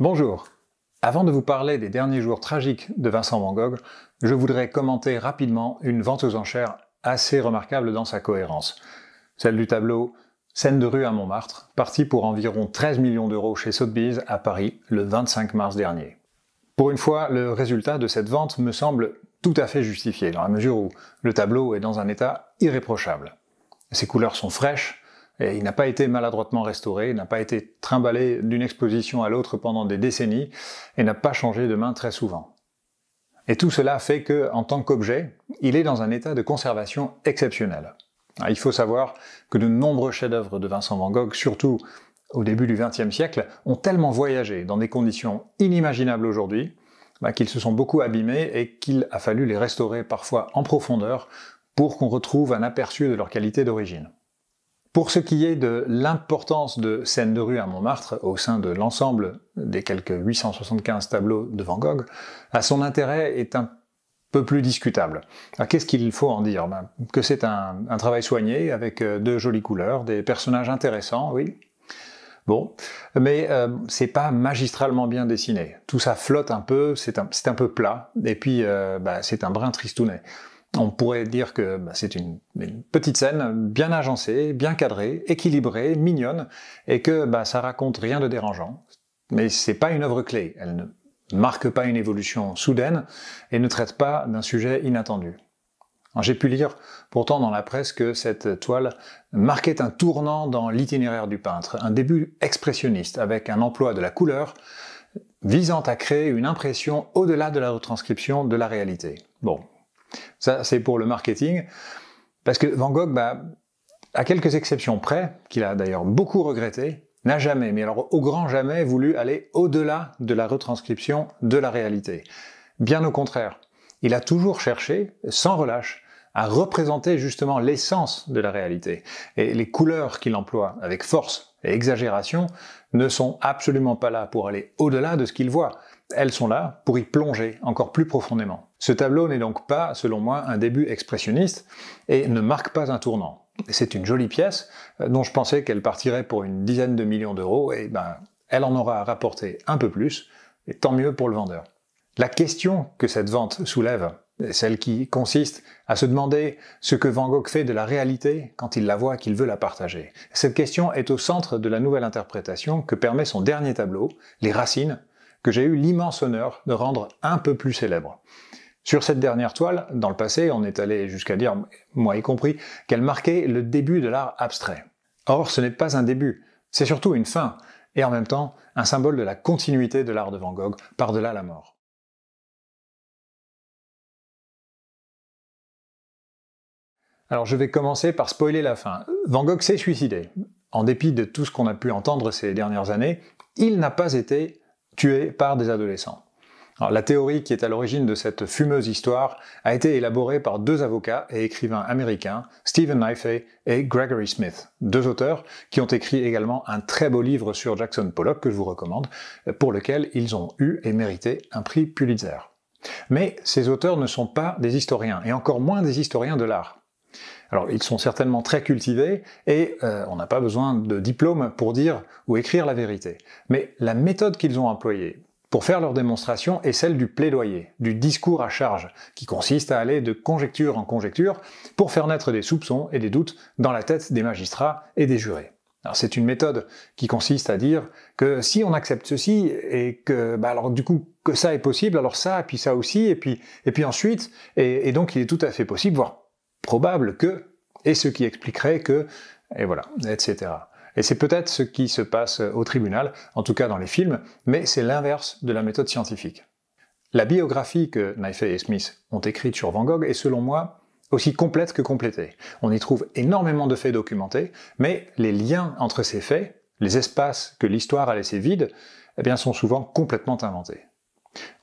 Bonjour. Avant de vous parler des derniers jours tragiques de Vincent Van Gogh, je voudrais commenter rapidement une vente aux enchères assez remarquable dans sa cohérence. Celle du tableau Scène de rue à Montmartre, parti pour environ 13 millions d'euros chez Sotheby's à Paris le 25 mars dernier. Pour une fois, le résultat de cette vente me semble tout à fait justifié, dans la mesure où le tableau est dans un état irréprochable. Ses couleurs sont fraîches, et il n'a pas été maladroitement restauré, n'a pas été trimballé d'une exposition à l'autre pendant des décennies et n'a pas changé de main très souvent. Et tout cela fait que, en tant qu'objet, il est dans un état de conservation exceptionnel. il faut savoir que de nombreux chefs-d'œuvre de Vincent Van Gogh, surtout au début du XXe siècle, ont tellement voyagé dans des conditions inimaginables aujourd'hui bah, qu'ils se sont beaucoup abîmés et qu'il a fallu les restaurer parfois en profondeur pour qu'on retrouve un aperçu de leur qualité d'origine. Pour ce qui est de l'importance de scènes de rue à Montmartre au sein de l'ensemble des quelques 875 tableaux de Van Gogh, à son intérêt est un peu plus discutable. Ah, qu'est-ce qu'il faut en dire ben, Que c'est un, travail soigné avec euh, de jolies couleurs, des personnages intéressants, oui. Bon, mais euh, c'est pas magistralement bien dessiné. Tout ça flotte un peu, c'est un, peu plat, et puis euh, ben, c'est un brin tristounet. On pourrait dire que bah, c'est une, petite scène bien agencée, bien cadrée, équilibrée, mignonne, et que bah, ça raconte rien de dérangeant. Mais c'est pas une œuvre clé. Elle ne marque pas une évolution soudaine et ne traite pas d'un sujet inattendu. J'ai pu lire pourtant dans la presse que cette toile marquait un tournant dans l'itinéraire du peintre, un début expressionniste avec un emploi de la couleur visant à créer une impression au-delà de la retranscription de la réalité. Bon, ça, c'est pour le marketing. Parce que Van Gogh, bah, à quelques exceptions près, qu'il a d'ailleurs beaucoup regretté, n'a jamais, mais alors au grand jamais, voulu aller au-delà de la retranscription de la réalité. Bien au contraire, il a toujours cherché, sans relâche, à représenter justement l'essence de la réalité. Et les couleurs qu'il emploie avec force et exagération ne sont absolument pas là pour aller au-delà de ce qu'il voit. Elles sont là pour y plonger encore plus profondément. Ce tableau n'est donc pas, selon moi, un début expressionniste et ne marque pas un tournant. C'est une jolie pièce euh, dont je pensais qu'elle partirait pour une dizaine de millions d'euros et ben, elle en aura rapporté un peu plus et tant mieux pour le vendeur. La question que cette vente soulève, celle qui consiste à se demander ce que Van Gogh fait de la réalité quand il la voit qu'il veut la partager. Cette question est au centre de la nouvelle interprétation que permet son dernier tableau, Les Racines, que j'ai eu l'immense honneur de rendre un peu plus célèbre. Sur cette dernière toile, dans le passé, on est allé jusqu'à dire, moi y compris, qu'elle marquait le début de l'art abstrait. Or, ce n'est pas un début, c'est surtout une fin, et en même temps un symbole de la continuité de l'art de Van Gogh par-delà la mort. Alors je vais commencer par spoiler la fin. Van Gogh s'est suicidé. En dépit de tout ce qu'on a pu entendre ces dernières années, il n'a pas été tué par des adolescents la théorie qui est à l'origine de cette fumeuse histoire a été élaborée par deux avocats et écrivains américains, Stephen Knife et Gregory Smith, deux auteurs qui ont écrit également un très beau livre sur Jackson Pollock que je vous recommande, pour lequel ils ont eu et mérité un prix Pulitzer. Mais ces auteurs ne sont pas des historiens, et encore moins des historiens de l'art. Alors ils sont certainement très cultivés, et euh, on n'a pas besoin de diplôme pour dire ou écrire la vérité. Mais la méthode qu'ils ont employée, pour faire leur démonstration est celle du plaidoyer, du discours à charge, qui consiste à aller de conjecture en conjecture pour faire naître des soupçons et des doutes dans la tête des magistrats et des jurés. C'est une méthode qui consiste à dire que si on accepte ceci et que bah alors du coup que ça est possible, alors ça puis ça aussi et puis et puis ensuite et donc il est tout à fait possible, voire probable que et ce qui expliquerait que et voilà etc. Et c'est peut-être ce qui se passe au tribunal, en tout cas dans les films, mais c'est l'inverse de la méthode scientifique. La biographie que Knife et Smith ont écrite sur Van Gogh est selon moi aussi complète que complétée. On y trouve énormément de faits documentés, mais les liens entre ces faits, les espaces que l'histoire a laissés vides, eh bien, sont souvent complètement inventés.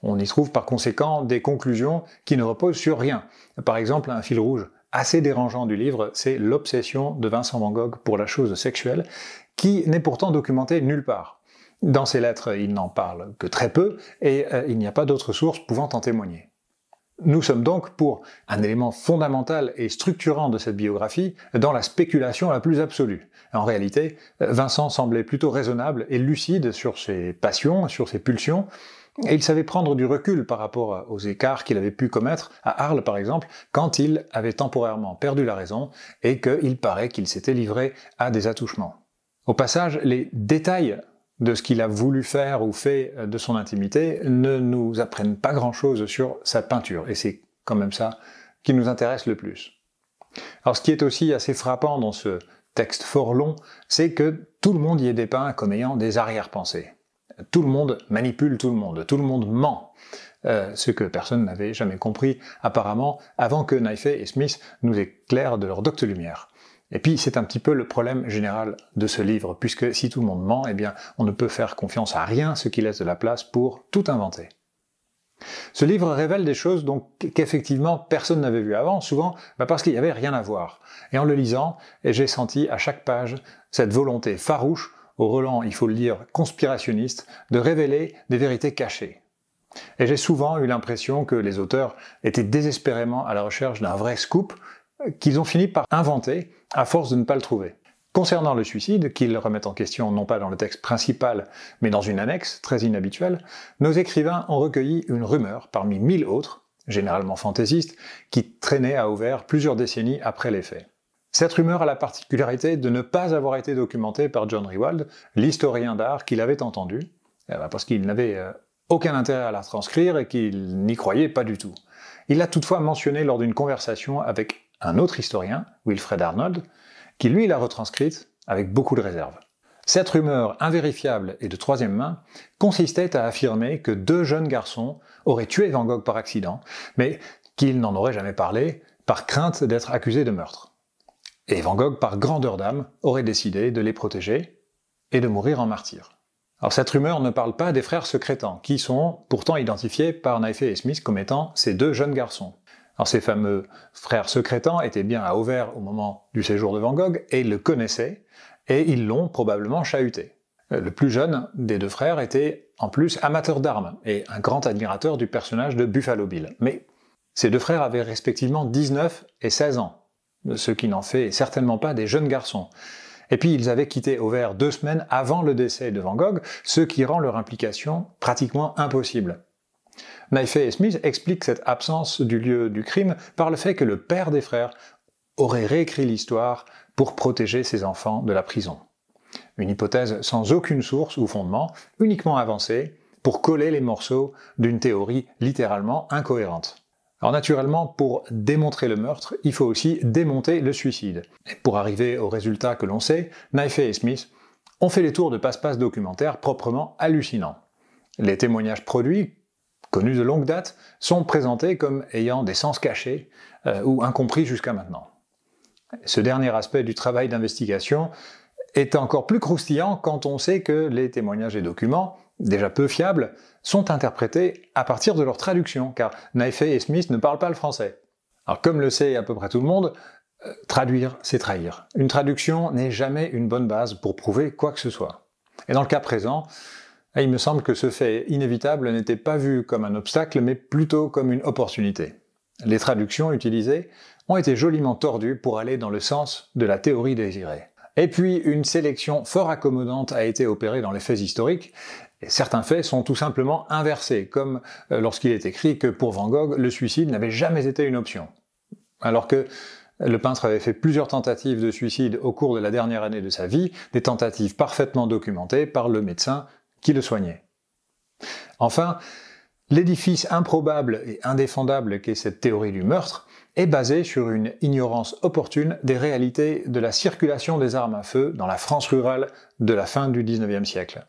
On y trouve par conséquent des conclusions qui ne reposent sur rien. Par exemple, un fil rouge assez dérangeant du livre, c'est l'obsession de Vincent Van Gogh pour la chose sexuelle, qui n'est pourtant documentée nulle part. Dans ses lettres, il n'en parle que très peu, et euh, il n'y a pas d'autres sources pouvant en témoigner. Nous sommes donc pour un élément fondamental et structurant de cette biographie dans la spéculation la plus absolue. En réalité, euh, Vincent semblait plutôt raisonnable et lucide sur ses passions, sur ses pulsions, et il savait prendre du recul par rapport aux écarts qu'il avait pu commettre à Arles, par exemple, quand il avait temporairement perdu la raison et qu'il paraît qu'il s'était livré à des attouchements. Au passage, les détails de ce qu'il a voulu faire ou fait euh, de son intimité ne nous apprennent pas grand-chose sur sa peinture, et c'est quand même ça qui nous intéresse le plus. Alors ce qui est aussi assez frappant dans ce texte fort long, c'est que tout le monde y est dépeint comme ayant des arrière-pensées. Tout le monde manipule tout le monde, tout le monde ment. Euh, ce que personne n'avait jamais compris apparemment avant que Naife et Smith nous éclairent de leur docte lumière. Et puis c'est un petit peu le problème général de ce livre, puisque si tout le monde ment, eh bien on ne peut faire confiance à rien, ce qui laisse de la place pour tout inventer. Ce livre révèle des choses qu'effectivement personne n'avait vues avant, souvent bah, parce qu'il n'y avait rien à voir. Et en le lisant, eh, j'ai senti à chaque page cette volonté farouche au Roland, il faut le dire, conspirationniste, de révéler des vérités cachées. Et j'ai souvent eu l'impression que les auteurs étaient désespérément à la recherche d'un vrai scoop euh, qu'ils ont fini par inventer à force de ne pas le trouver. Concernant le suicide, qu'ils remettent en question non pas dans le texte principal, mais dans une annexe très inhabituelle, nos écrivains ont recueilli une rumeur parmi mille autres, généralement fantaisistes, qui traînait à ouvert plusieurs décennies après les faits. Cette rumeur a la particularité de ne pas avoir été documentée par John Rewald, l'historien d'art qu'il avait entendu, eh ben, parce qu'il n'avait euh, aucun intérêt à la transcrire et qu'il n'y croyait pas du tout. Il l'a toutefois mentionné lors d'une conversation avec un autre historien, Wilfred Arnold, qui lui l'a retranscrite avec beaucoup de réserve. Cette rumeur invérifiable et de troisième main consistait à affirmer que deux jeunes garçons auraient tué Van Gogh par accident, mais qu'ils n'en auraient jamais parlé par crainte d'être accusés de meurtre. Et Van Gogh, par grandeur d'âme, aurait décidé de les protéger et de mourir en martyr. Alors cette rumeur ne parle pas des frères secrétants, qui sont pourtant identifiés par Naife et Smith comme étant ces deux jeunes garçons. Alors ces fameux frères secrétants étaient bien à Auvers au moment du séjour de Van Gogh et ils le connaissaient, et ils l'ont probablement chahuté. Euh, le plus jeune des deux frères était en plus amateur d'armes et un grand admirateur du personnage de Buffalo Bill. Mais ces deux frères avaient respectivement 19 et 16 ans ce qui n'en fait certainement pas des jeunes garçons. Et puis ils avaient quitté Auvers deux semaines avant le décès de Van Gogh, ce qui rend leur implication pratiquement impossible. Naïfé et Smith expliquent cette absence du lieu du crime par le fait que le père des frères aurait réécrit l'histoire pour protéger ses enfants de la prison. Une hypothèse sans aucune source ou fondement, uniquement avancée, pour coller les morceaux d'une théorie littéralement incohérente. Alors naturellement, pour démontrer le meurtre, il faut aussi démonter le suicide. Et pour arriver au résultat que l'on sait, Knife et Smith ont fait les tours de passe-passe documentaires proprement hallucinants. Les témoignages produits, connus de longue date, sont présentés comme ayant des sens cachés euh, ou incompris jusqu'à maintenant. Ce dernier aspect du travail d'investigation est encore plus croustillant quand on sait que les témoignages et documents déjà peu fiables, sont interprétés à partir de leur traduction, car Naefe et Smith ne parlent pas le français. Alors comme le sait à peu près tout le monde, euh, traduire, c'est trahir. Une traduction n'est jamais une bonne base pour prouver quoi que ce soit. Et dans le cas présent, eh, il me semble que ce fait inévitable n'était pas vu comme un obstacle, mais plutôt comme une opportunité. Les traductions utilisées ont été joliment tordues pour aller dans le sens de la théorie désirée. Et puis, une sélection fort accommodante a été opérée dans les faits historiques, certains faits sont tout simplement inversés, comme euh, lorsqu'il est écrit que pour Van Gogh, le suicide n'avait jamais été une option. Alors que le peintre avait fait plusieurs tentatives de suicide au cours de la dernière année de sa vie, des tentatives parfaitement documentées par le médecin qui le soignait. Enfin, l'édifice improbable et indéfendable qu'est cette théorie du meurtre est basé sur une ignorance opportune des réalités de la circulation des armes à feu dans la France rurale de la fin du XIXe siècle.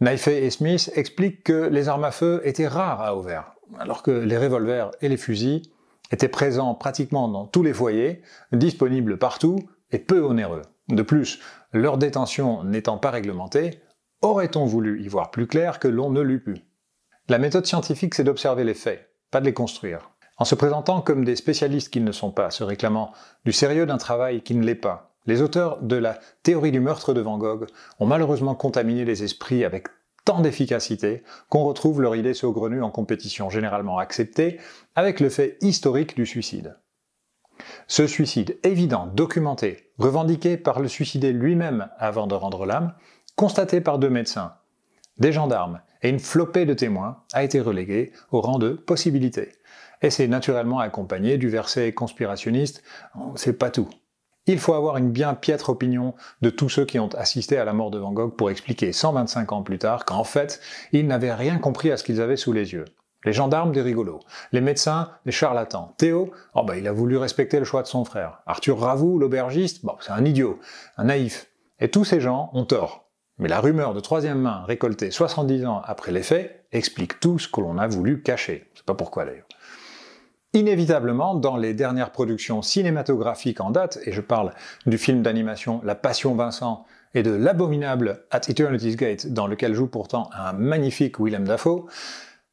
Knife et Smith expliquent que les armes à feu étaient rares à Auvers, alors que les revolvers et les fusils étaient présents pratiquement dans tous les foyers, disponibles partout et peu onéreux. De plus, leur détention n'étant pas réglementée, aurait-on voulu y voir plus clair que l'on ne l'eût pu La méthode scientifique, c'est d'observer les faits, pas de les construire. En se présentant comme des spécialistes qu'ils ne sont pas, se réclamant du sérieux d'un travail qui ne l'est pas, les auteurs de la théorie du meurtre de Van Gogh ont malheureusement contaminé les esprits avec tant d'efficacité qu'on retrouve leur idée saugrenue en compétition généralement acceptée avec le fait historique du suicide. Ce suicide évident, documenté, revendiqué par le suicidé lui-même avant de rendre l'âme, constaté par deux médecins, des gendarmes et une flopée de témoins, a été relégué au rang de possibilité. Et c'est naturellement accompagné du verset conspirationniste, c'est pas tout. Il faut avoir une bien piètre opinion de tous ceux qui ont assisté à la mort de Van Gogh pour expliquer 125 ans plus tard qu'en fait, ils n'avaient rien compris à ce qu'ils avaient sous les yeux. Les gendarmes, des rigolos. Les médecins, des charlatans. Théo, oh bah, il a voulu respecter le choix de son frère. Arthur Ravoux, l'aubergiste, bon, c'est un idiot, un naïf. Et tous ces gens ont tort. Mais la rumeur de troisième main récoltée 70 ans après les faits explique tout ce que l'on a voulu cacher. C'est pas pourquoi d'ailleurs. Inévitablement, dans les dernières productions cinématographiques en date, et je parle du film d'animation La Passion Vincent et de l'abominable At Eternity's Gate, dans lequel joue pourtant un magnifique Willem Dafoe,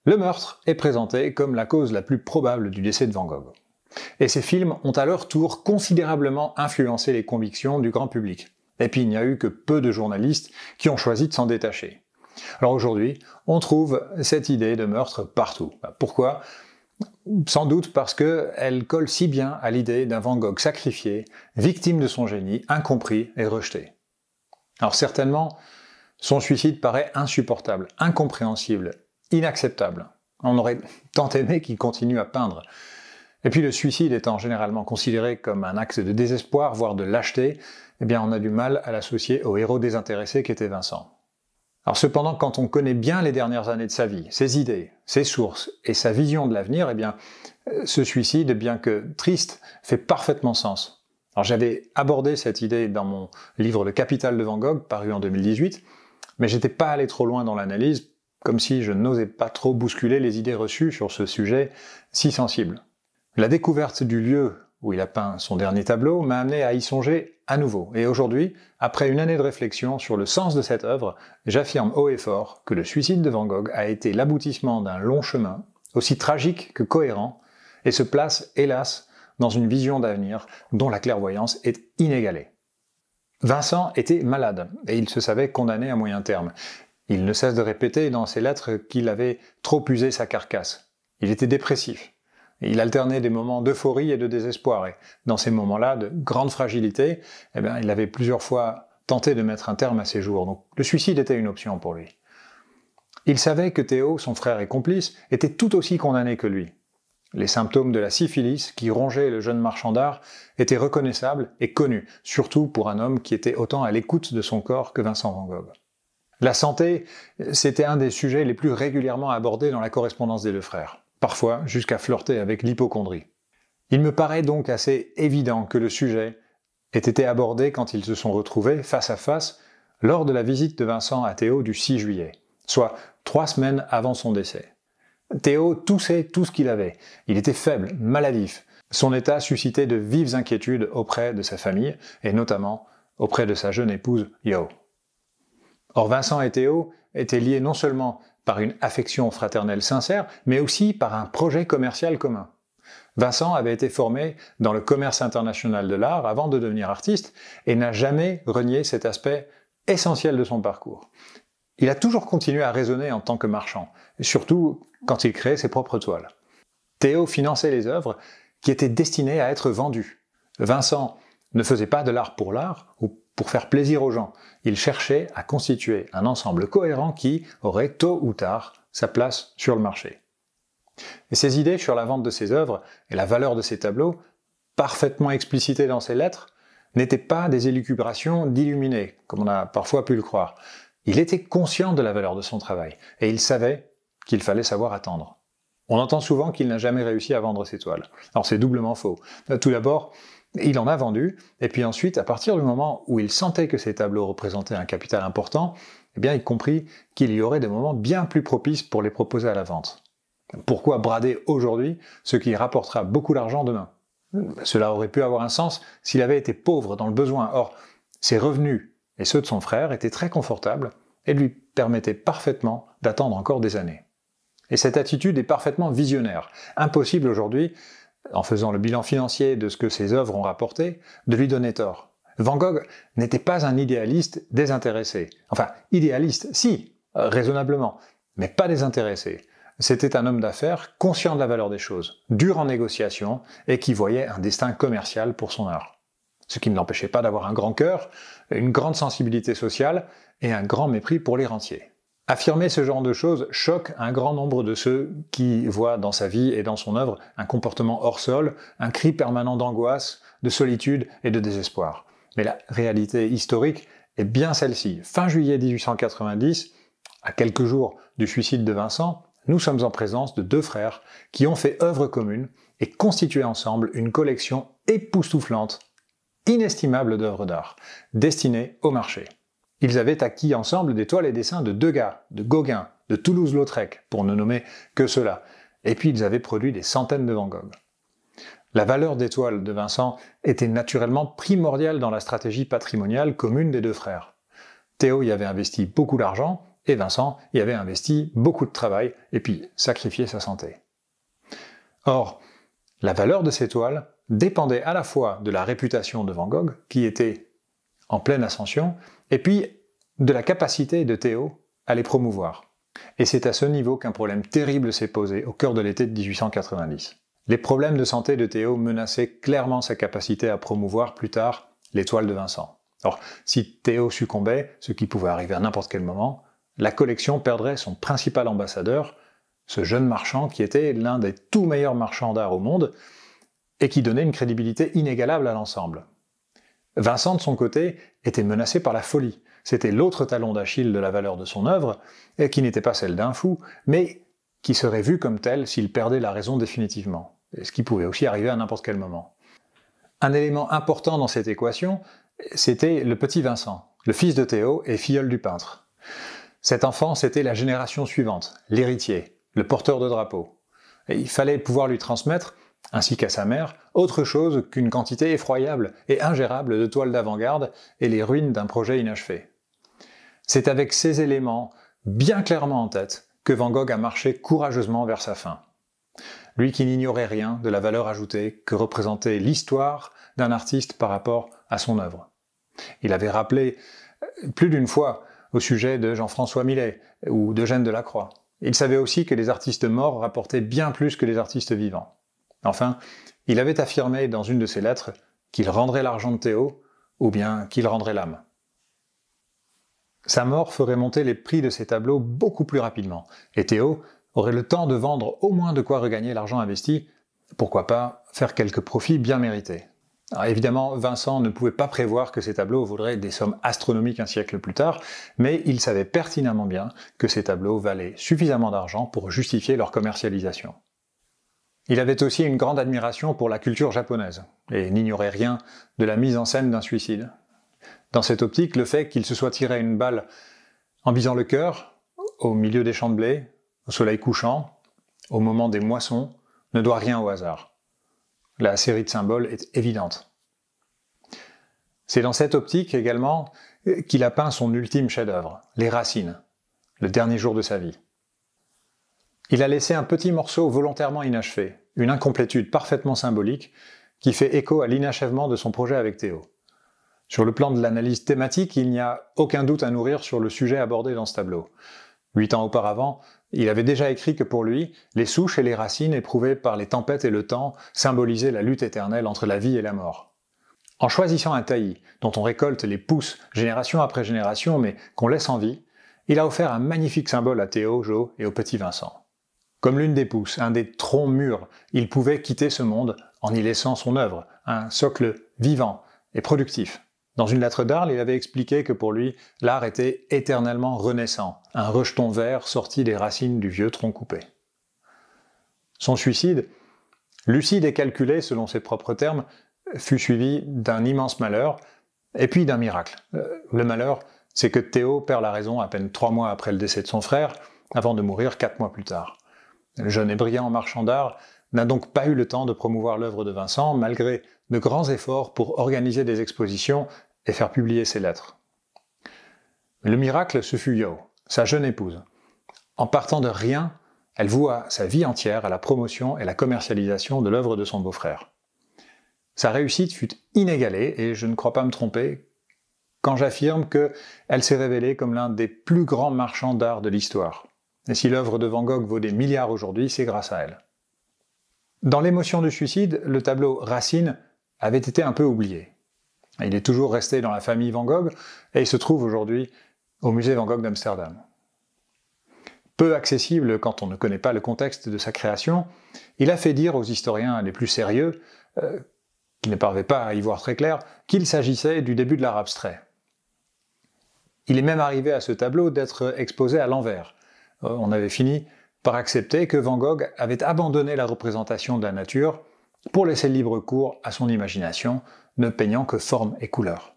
le meurtre est présenté comme la cause la plus probable du décès de Van Gogh. Et ces films ont à leur tour considérablement influencé les convictions du grand public. Et puis il n'y a eu que peu de journalistes qui ont choisi de s'en détacher. Alors aujourd'hui, on trouve cette idée de meurtre partout. Bah, pourquoi sans doute parce qu'elle colle si bien à l'idée d'un Van Gogh sacrifié, victime de son génie, incompris et rejeté. Alors certainement, son suicide paraît insupportable, incompréhensible, inacceptable. On aurait tant aimé qu'il continue à peindre. Et puis le suicide étant généralement considéré comme un acte de désespoir, voire de lâcheté, eh bien on a du mal à l'associer au héros désintéressé qu'était Vincent. Alors cependant, quand on connaît bien les dernières années de sa vie, ses idées, ses sources et sa vision de l'avenir, eh bien, euh, ce suicide, bien que triste, fait parfaitement sens. Alors j'avais abordé cette idée dans mon livre Le Capital de Van Gogh, paru en 2018, mais j'étais pas allé trop loin dans l'analyse, comme si je n'osais pas trop bousculer les idées reçues sur ce sujet si sensible. La découverte du lieu où il a peint son dernier tableau, m'a amené à y songer à nouveau. Et aujourd'hui, après une année de réflexion sur le sens de cette œuvre, j'affirme haut et fort que le suicide de Van Gogh a été l'aboutissement d'un long chemin, aussi tragique que cohérent, et se place, hélas, dans une vision d'avenir dont la clairvoyance est inégalée. Vincent était malade, et il se savait condamné à moyen terme. Il ne cesse de répéter dans ses lettres qu'il avait trop usé sa carcasse. Il était dépressif, il alternait des moments d'euphorie et de désespoir. Et dans ces moments-là, de grande fragilité, eh bien, il avait plusieurs fois tenté de mettre un terme à ses jours. Donc le suicide était une option pour lui. Il savait que Théo, son frère et complice, était tout aussi condamné que lui. Les symptômes de la syphilis qui rongeait le jeune marchand d'art étaient reconnaissables et connus, surtout pour un homme qui était autant à l'écoute de son corps que Vincent Van Gogh. La santé, c'était un des sujets les plus régulièrement abordés dans la correspondance des deux frères parfois jusqu'à flirter avec l'hypochondrie. Il me paraît donc assez évident que le sujet ait été abordé quand ils se sont retrouvés face à face lors de la visite de Vincent à Théo du 6 juillet, soit trois semaines avant son décès. Théo toussait tout ce qu'il avait. Il était faible, maladif. Son état suscitait de vives inquiétudes auprès de sa famille, et notamment auprès de sa jeune épouse Yo. Or Vincent et Théo étaient liés non seulement par une affection fraternelle sincère, mais aussi par un projet commercial commun. Vincent avait été formé dans le commerce international de l'art avant de devenir artiste et n'a jamais renié cet aspect essentiel de son parcours. Il a toujours continué à raisonner en tant que marchand, surtout quand il créait ses propres toiles. Théo finançait les œuvres qui étaient destinées à être vendues. Vincent ne faisait pas de l'art pour l'art ou pour faire plaisir aux gens. Il cherchait à constituer un ensemble cohérent qui aurait tôt ou tard sa place sur le marché. Et ses idées sur la vente de ses œuvres et la valeur de ses tableaux, parfaitement explicitées dans ses lettres, n'étaient pas des élucubrations d'illuminés, comme on a parfois pu le croire. Il était conscient de la valeur de son travail, et il savait qu'il fallait savoir attendre. On entend souvent qu'il n'a jamais réussi à vendre ses toiles. Alors c'est doublement faux. Tout d'abord, il en a vendu, et puis ensuite, à partir du moment où il sentait que ces tableaux représentaient un capital important, eh bien, il comprit qu'il y aurait des moments bien plus propices pour les proposer à la vente. Pourquoi brader aujourd'hui ce qui rapportera beaucoup d'argent demain Cela aurait pu avoir un sens s'il avait été pauvre dans le besoin. Or, ses revenus et ceux de son frère étaient très confortables et lui permettaient parfaitement d'attendre encore des années. Et cette attitude est parfaitement visionnaire, impossible aujourd'hui en faisant le bilan financier de ce que ses œuvres ont rapporté, de lui donner tort. Van Gogh n'était pas un idéaliste désintéressé. Enfin, idéaliste, si, euh, raisonnablement, mais pas désintéressé. C'était un homme d'affaires conscient de la valeur des choses, dur en négociation et qui voyait un destin commercial pour son art. Ce qui ne l'empêchait pas d'avoir un grand cœur, une grande sensibilité sociale et un grand mépris pour les rentiers. Affirmer ce genre de choses choque un grand nombre de ceux qui voient dans sa vie et dans son œuvre un comportement hors sol, un cri permanent d'angoisse, de solitude et de désespoir. Mais la réalité historique est bien celle-ci. Fin juillet 1890, à quelques jours du suicide de Vincent, nous sommes en présence de deux frères qui ont fait œuvre commune et constitué ensemble une collection époustouflante, inestimable d'œuvres d'art, destinées au marché. Ils avaient acquis ensemble des toiles et dessins de Degas, de Gauguin, de Toulouse-Lautrec, pour ne nommer que cela. Et puis ils avaient produit des centaines de Van Gogh. La valeur des toiles de Vincent était naturellement primordiale dans la stratégie patrimoniale commune des deux frères. Théo y avait investi beaucoup d'argent et Vincent y avait investi beaucoup de travail et puis sacrifié sa santé. Or, la valeur de ces toiles dépendait à la fois de la réputation de Van Gogh, qui était en pleine ascension, et puis de la capacité de Théo à les promouvoir. Et c'est à ce niveau qu'un problème terrible s'est posé au cœur de l'été de 1890. Les problèmes de santé de Théo menaçaient clairement sa capacité à promouvoir plus tard l'étoile de Vincent. Or, si Théo succombait, ce qui pouvait arriver à n'importe quel moment, la collection perdrait son principal ambassadeur, ce jeune marchand qui était l'un des tout meilleurs marchands d'art au monde et qui donnait une crédibilité inégalable à l'ensemble. Vincent, de son côté, était menacé par la folie. C'était l'autre talon d'Achille de la valeur de son œuvre, et qui n'était pas celle d'un fou, mais qui serait vu comme tel s'il perdait la raison définitivement, ce qui pouvait aussi arriver à n'importe quel moment. Un élément important dans cette équation, c'était le petit Vincent, le fils de Théo et filleul du peintre. Cet enfant, c'était la génération suivante, l'héritier, le porteur de drapeau. il fallait pouvoir lui transmettre ainsi qu'à sa mère, autre chose qu'une quantité effroyable et ingérable de toiles d'avant-garde et les ruines d'un projet inachevé. C'est avec ces éléments bien clairement en tête que Van Gogh a marché courageusement vers sa fin. Lui qui n'ignorait rien de la valeur ajoutée que représentait l'histoire d'un artiste par rapport à son œuvre. Il avait rappelé euh, plus d'une fois au sujet de Jean-François Millet ou d'Eugène Delacroix. Il savait aussi que les artistes morts rapportaient bien plus que les artistes vivants. Enfin, il avait affirmé dans une de ses lettres qu'il rendrait l'argent de Théo, ou bien qu'il rendrait l'âme. Sa mort ferait monter les prix de ses tableaux beaucoup plus rapidement, et Théo aurait le temps de vendre au moins de quoi regagner l'argent investi, pourquoi pas faire quelques profits bien mérités. évidemment, Vincent ne pouvait pas prévoir que ces tableaux vaudraient des sommes astronomiques un siècle plus tard, mais il savait pertinemment bien que ces tableaux valaient suffisamment d'argent pour justifier leur commercialisation. Il avait aussi une grande admiration pour la culture japonaise, et n'ignorait rien de la mise en scène d'un suicide. Dans cette optique, le fait qu'il se soit tiré une balle en visant le cœur, au milieu des champs de blé, au soleil couchant, au moment des moissons, ne doit rien au hasard. La série de symboles est évidente. C'est dans cette optique également euh, qu'il a peint son ultime chef-d'œuvre, Les Racines, le dernier jour de sa vie. Il a laissé un petit morceau volontairement inachevé, une incomplétude parfaitement symbolique qui fait écho à l'inachèvement de son projet avec Théo. Sur le plan de l'analyse thématique, il n'y a aucun doute à nourrir sur le sujet abordé dans ce tableau. Huit ans auparavant, il avait déjà écrit que pour lui, les souches et les racines éprouvées par les tempêtes et le temps symbolisaient la lutte éternelle entre la vie et la mort. En choisissant un taillis, dont on récolte les pousses génération après génération, mais qu'on laisse en vie, il a offert un magnifique symbole à Théo, Joe et au petit Vincent. Comme l'une des pousses, un des troncs mûrs, il pouvait quitter ce monde en y laissant son œuvre, un socle vivant et productif. Dans une lettre d'Arles, il avait expliqué que pour lui, l'art était éternellement renaissant, un rejeton vert sorti des racines du vieux tronc coupé. Son suicide, lucide et calculé selon ses propres termes, fut suivi d'un immense malheur, et puis d'un miracle. Euh, le malheur, c'est que Théo perd la raison à peine trois mois après le décès de son frère, avant de mourir quatre mois plus tard. Le jeune et brillant marchand d'art n'a donc pas eu le temps de promouvoir l'œuvre de Vincent, malgré de grands efforts pour organiser des expositions et faire publier ses lettres. Le miracle, ce fut Yo, sa jeune épouse. En partant de rien, elle voua sa vie entière à la promotion et la commercialisation de l'œuvre de son beau-frère. Sa réussite fut inégalée et je ne crois pas me tromper quand j'affirme qu'elle s'est révélée comme l'un des plus grands marchands d'art de l'histoire. Et si l'œuvre de Van Gogh vaut des milliards aujourd'hui, c'est grâce à elle. Dans l'émotion du suicide, le tableau Racine avait été un peu oublié. Il est toujours resté dans la famille Van Gogh et il se trouve aujourd'hui au musée Van Gogh d'Amsterdam. Peu accessible quand on ne connaît pas le contexte de sa création, il a fait dire aux historiens les plus sérieux, euh, qui ne parvaient pas à y voir très clair, qu'il s'agissait du début de l'art abstrait. Il est même arrivé à ce tableau d'être exposé à l'envers, euh, on avait fini par accepter que Van Gogh avait abandonné la représentation de la nature pour laisser libre cours à son imagination, ne peignant que forme et couleur.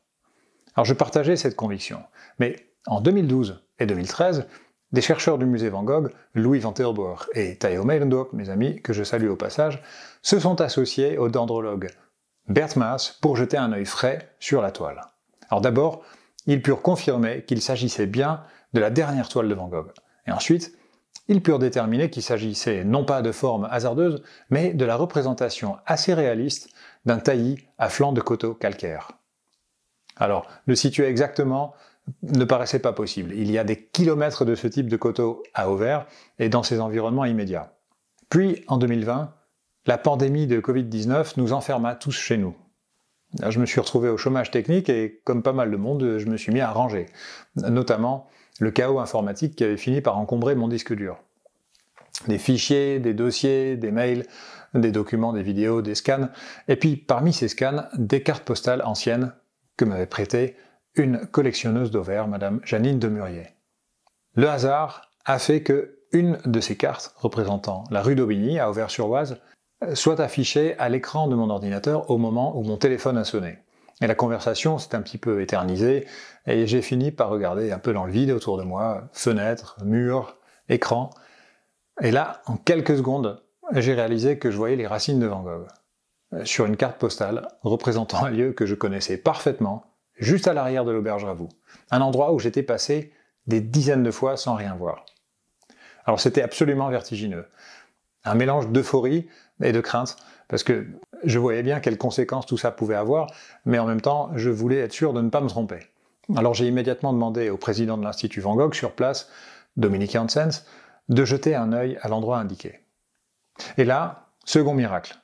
Alors je partageais cette conviction, mais en 2012 et 2013, des chercheurs du musée Van Gogh, Louis Van Terboer et Tayo Meilendorp, mes amis, que je salue au passage, se sont associés au dendrologue Bert Maas pour jeter un œil frais sur la toile. Alors d'abord, ils purent confirmer qu'il s'agissait bien de la dernière toile de Van Gogh, et ensuite, ils purent déterminer qu'il s'agissait non pas de formes hasardeuses, mais de la représentation assez réaliste d'un taillis à flanc de coteaux calcaires. Alors, le situer exactement ne paraissait pas possible. Il y a des kilomètres de ce type de coteaux à Auvers et dans ses environnements immédiats. Puis, en 2020, la pandémie de Covid-19 nous enferma tous chez nous. Je me suis retrouvé au chômage technique et, comme pas mal de monde, je me suis mis à ranger, notamment le chaos informatique qui avait fini par encombrer mon disque dur. Des fichiers, des dossiers, des mails, des documents, des vidéos, des scans, et puis parmi ces scans, des cartes postales anciennes que m'avait prêtées une collectionneuse d'Auvergne, Madame Janine Demurier. Le hasard a fait que une de ces cartes représentant la rue d'Aubigny à Auvers-sur-Oise soit affichée à l'écran de mon ordinateur au moment où mon téléphone a sonné. Et la conversation s'est un petit peu éternisée, et j'ai fini par regarder un peu dans le vide autour de moi, fenêtres, murs, écran. Et là, en quelques secondes, j'ai réalisé que je voyais les racines de Van Gogh, euh, sur une carte postale représentant un lieu que je connaissais parfaitement, juste à l'arrière de l'auberge Ravoux, un endroit où j'étais passé des dizaines de fois sans rien voir. Alors c'était absolument vertigineux, un mélange d'euphorie et de crainte, parce que je voyais bien quelles conséquences tout ça pouvait avoir, mais en même temps, je voulais être sûr de ne pas me tromper. Alors j'ai immédiatement demandé au président de l'Institut Van Gogh sur place, Dominique Hansens, de jeter un œil à l'endroit indiqué. Et là, second miracle,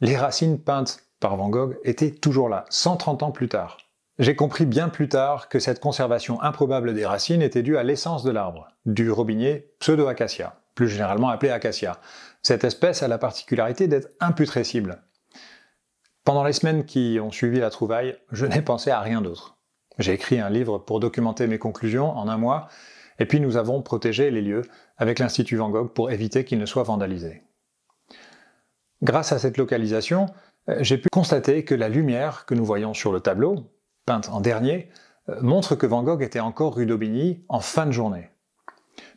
les racines peintes par Van Gogh étaient toujours là, 130 ans plus tard. J'ai compris bien plus tard que cette conservation improbable des racines était due à l'essence de l'arbre, du robinier pseudo-acacia, plus généralement appelé acacia, cette espèce a la particularité d'être imputrescible. Pendant les semaines qui ont suivi la trouvaille, je n'ai pensé à rien d'autre. J'ai écrit un livre pour documenter mes conclusions en un mois, et puis nous avons protégé les lieux avec l'Institut Van Gogh pour éviter qu'ils ne soient vandalisés. Grâce à cette localisation, euh, j'ai pu constater que la lumière que nous voyons sur le tableau, peinte en dernier, euh, montre que Van Gogh était encore rue d'Aubigny en fin de journée.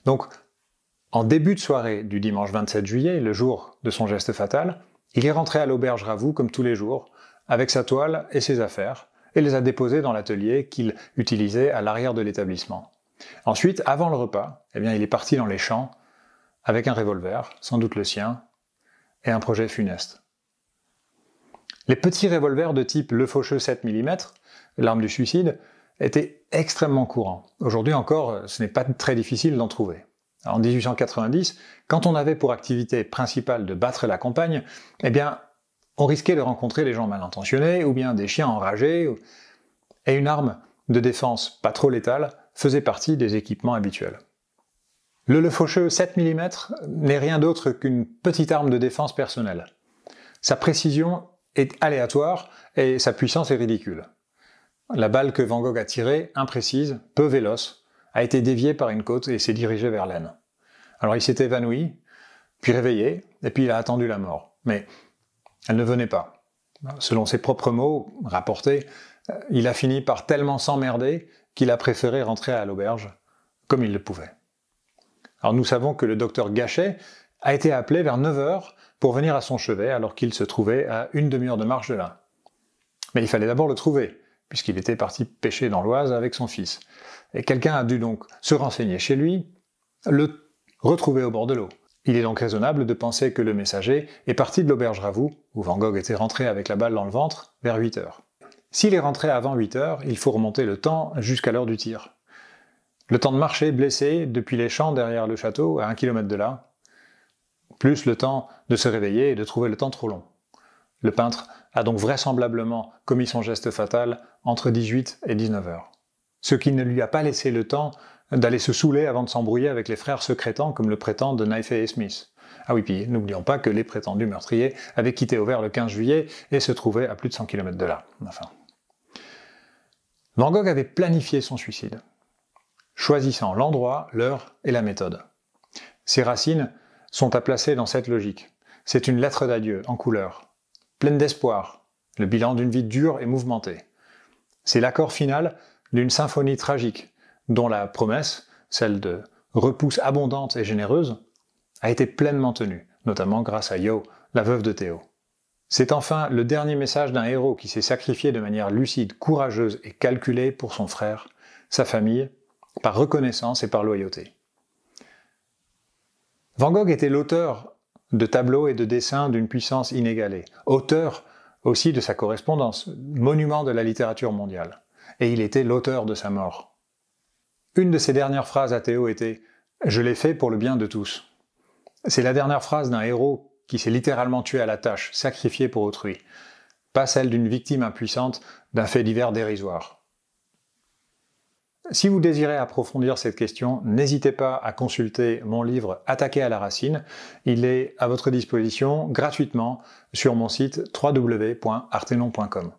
Donc en début de soirée du dimanche 27 juillet, le jour de son geste fatal, il est rentré à l'auberge Ravoux comme tous les jours, avec sa toile et ses affaires, et les a déposés dans l'atelier qu'il utilisait à l'arrière de l'établissement. Ensuite, avant le repas, eh bien, il est parti dans les champs avec un revolver, sans doute le sien, et un projet funeste. Les petits revolvers de type Le Faucheux 7 mm, l'arme du suicide, étaient extrêmement courants. Aujourd'hui encore, ce n'est pas très difficile d'en trouver en 1890, quand on avait pour activité principale de battre la campagne, eh bien, on risquait de rencontrer des gens mal intentionnés ou bien des chiens enragés. Et une arme de défense pas trop létale faisait partie des équipements habituels. Le Le Faucheux 7 mm n'est rien d'autre qu'une petite arme de défense personnelle. Sa précision est aléatoire et sa puissance est ridicule. La balle que Van Gogh a tirée, imprécise, peu véloce, a été dévié par une côte et s'est dirigé vers l'Aisne. Alors il s'est évanoui, puis réveillé, et puis il a attendu la mort. Mais elle ne venait pas. Selon ses propres mots rapportés, euh, il a fini par tellement s'emmerder qu'il a préféré rentrer à l'auberge, comme il le pouvait. Alors nous savons que le docteur Gachet a été appelé vers 9 h pour venir à son chevet alors qu'il se trouvait à une demi-heure de marche de là. Mais il fallait d'abord le trouver puisqu'il était parti pêcher dans l'Oise avec son fils. Et quelqu'un a dû donc se renseigner chez lui, le retrouver au bord de l'eau. Il est donc raisonnable de penser que le messager est parti de l'auberge Ravoux, où Van Gogh était rentré avec la balle dans le ventre, vers 8 heures. S'il est rentré avant 8 heures, il faut remonter le temps jusqu'à l'heure du tir. Le temps de marcher blessé depuis les champs derrière le château, à un kilomètre de là, plus le temps de se réveiller et de trouver le temps trop long. Le peintre a donc vraisemblablement commis son geste fatal entre 18 et 19 heures. Ce qui ne lui a pas laissé le temps d'aller se saouler avant de s'embrouiller avec les frères secrétants comme le prétendent Knife et Smith. Ah oui, puis n'oublions pas que les prétendus meurtriers avaient quitté Auvers le 15 juillet et se trouvaient à plus de 100 km de là. Enfin. Van Gogh avait planifié son suicide, choisissant l'endroit, l'heure et la méthode. Ses racines sont à placer dans cette logique. C'est une lettre d'adieu en couleur, pleine d'espoir, le bilan d'une vie dure et mouvementée. C'est l'accord final d'une symphonie tragique, dont la promesse, celle de repousse abondante et généreuse, a été pleinement tenue, notamment grâce à Yo, la veuve de Théo. C'est enfin le dernier message d'un héros qui s'est sacrifié de manière lucide, courageuse et calculée pour son frère, sa famille, par reconnaissance et par loyauté. Van Gogh était l'auteur de tableaux et de dessins d'une puissance inégalée, auteur aussi de sa correspondance, monument de la littérature mondiale. Et il était l'auteur de sa mort. Une de ses dernières phrases à Théo était ⁇ Je l'ai fait pour le bien de tous ⁇ C'est la dernière phrase d'un héros qui s'est littéralement tué à la tâche, sacrifié pour autrui, pas celle d'une victime impuissante d'un fait divers dérisoire. Si vous désirez approfondir cette question, n'hésitez pas à consulter mon livre Attaquer à la racine. Il est à votre disposition gratuitement sur mon site www.artenon.com.